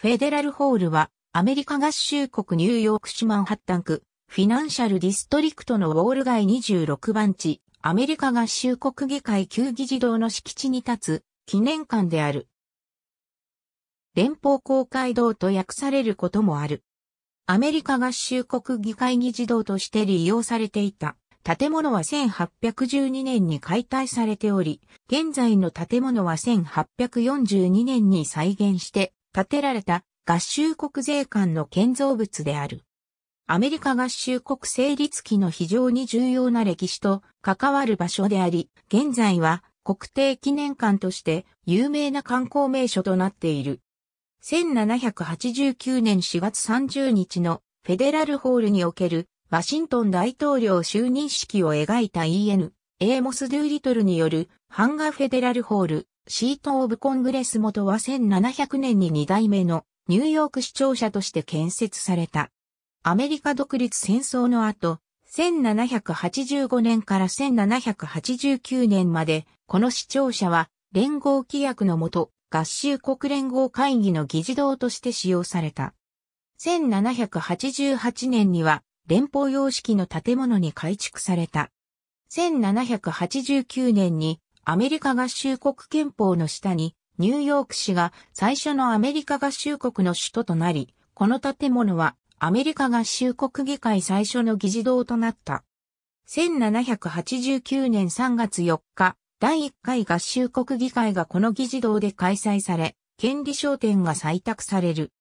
フェデラルホールは、アメリカ合衆国ニューヨーク市マンハッタン区、フィナンシャルディストリクトのウォール街26番地、アメリカ合衆国議会旧議事堂の敷地に立つ記念館である。連邦公会堂と訳されることもある。アメリカ合衆国議会議事堂として利用されていた建物は1812年に解体されており、現在の建物は1842年に再現して建てられた合衆国税関の建造物である。アメリカ合衆国成立期の非常に重要な歴史と関わる場所であり、現在は国定記念館として有名な観光名所となっている。1789年4月30日のフェデラルホールにおけるワシントン大統領就任式を描いた E.N. エーモス・ドゥーリトルによるハンガ・フェデラルホールシート・オブ・コングレス元は1700年に2代目のニューヨーク市庁舎として建設された。アメリカ独立戦争の後、1785年から1789年まで、この市庁舎は連合規約のもと、合衆国連合会議の議事堂として使用された。1788年には連邦様式の建物に改築された。1789年にアメリカ合衆国憲法の下に、ニューヨーク市が最初のアメリカ合衆国の首都となり、この建物はアメリカ合衆国議会最初の議事堂となった。1789年3月4日、第1回合衆国議会がこの議事堂で開催され、権利商店が採択される。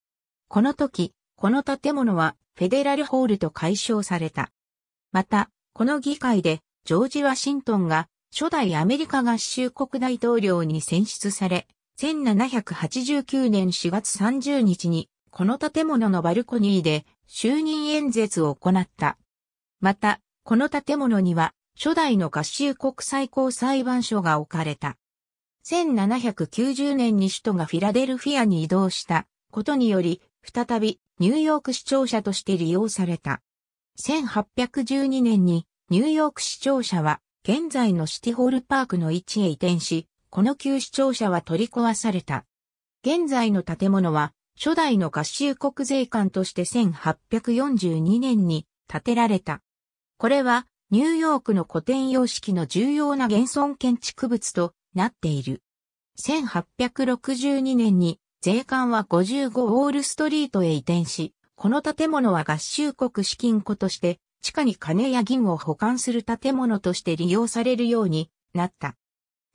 この時、この建物はフェデラルホールと解消された。また、この議会でジョージ・ワシントンが初代アメリカ合衆国大統領に選出され、1789年4月30日に、この建物のバルコニーで就任演説を行った。また、この建物には、初代の合衆国最高裁判所が置かれた。1790年に首都がフィラデルフィアに移動したことにより、再びニューヨーク市庁舎として利用された。1812年にニューヨーク市庁舎は現在のシティホールパークの位置へ移転し、この旧市庁舎は取り壊された。現在の建物は、初代の合衆国税関として1842年に建てられた。これは、ニューヨークの古典様式の重要な現存建築物となっている。1862年に税関は55ウォールストリートへ移転し、この建物は合衆国資金庫として地下に金や銀を保管する建物として利用されるようになった。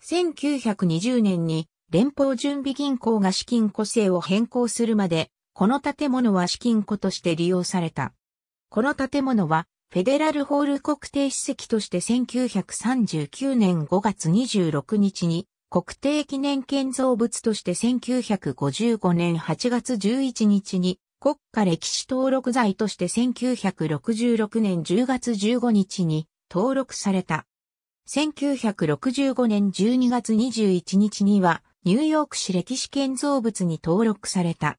1920年に連邦準備銀行が資金庫制を変更するまで、この建物は資金庫として利用された。この建物は、フェデラルホール国定史跡として1939年5月26日に、国定記念建造物として1955年8月11日に国家歴史登録財として1966年10月15日に登録された。1965年12月21日にはニューヨーク市歴史建造物に登録された。